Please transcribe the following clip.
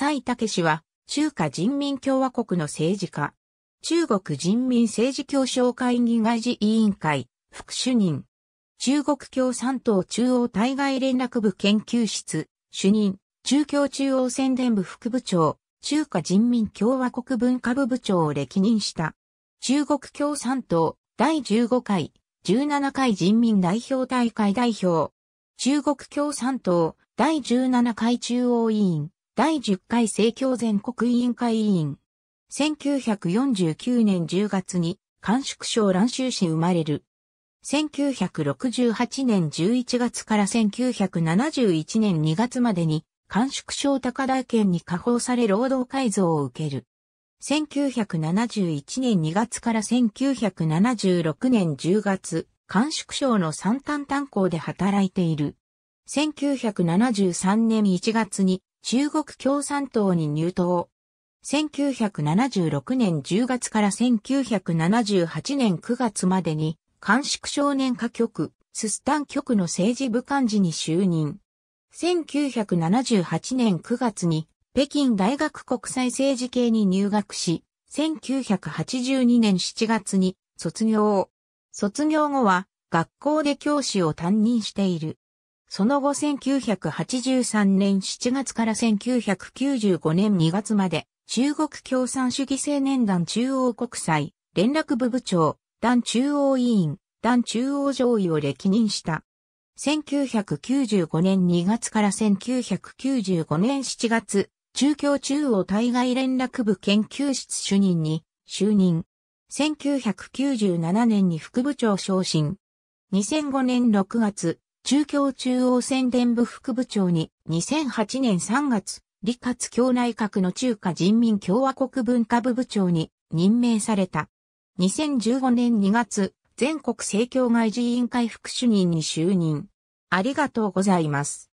蔡武氏は、中華人民共和国の政治家、中国人民政治協商会議外事委員会、副主任、中国共産党中央対外連絡部研究室、主任、中共中央宣伝部副部長、中華人民共和国文化部部長を歴任した。中国共産党第15回、17回人民代表大会代表。中国共産党第17回中央委員。第10回政教全国委員会委員。1949年10月に、甘粛省蘭州市生まれる。1968年11月から1971年2月までに、甘粛省高台県に下放され労働改造を受ける。1971年2月から1976年10月、甘粛省の三端炭鉱で働いている。1973年1月に中国共産党に入党。1976年10月から1978年9月までに、韓縮少年歌局、ススタン局の政治部幹事に就任。1978年9月に、北京大学国際政治系に入学し、1982年7月に卒業。卒業後は、学校で教師を担任している。その後1983年7月から1995年2月まで、中国共産主義青年団中央国際連絡部部長、団中央委員、団中央上位を歴任した。1995年2月から1995年7月、中共中央対外連絡部研究室主任に就任。1997年に副部長昇進。2005年6月、中京中央宣伝部副部長に2008年3月、李克強内閣の中華人民共和国文化部部長に任命された。2015年2月、全国政教外事委員会副主任に就任。ありがとうございます。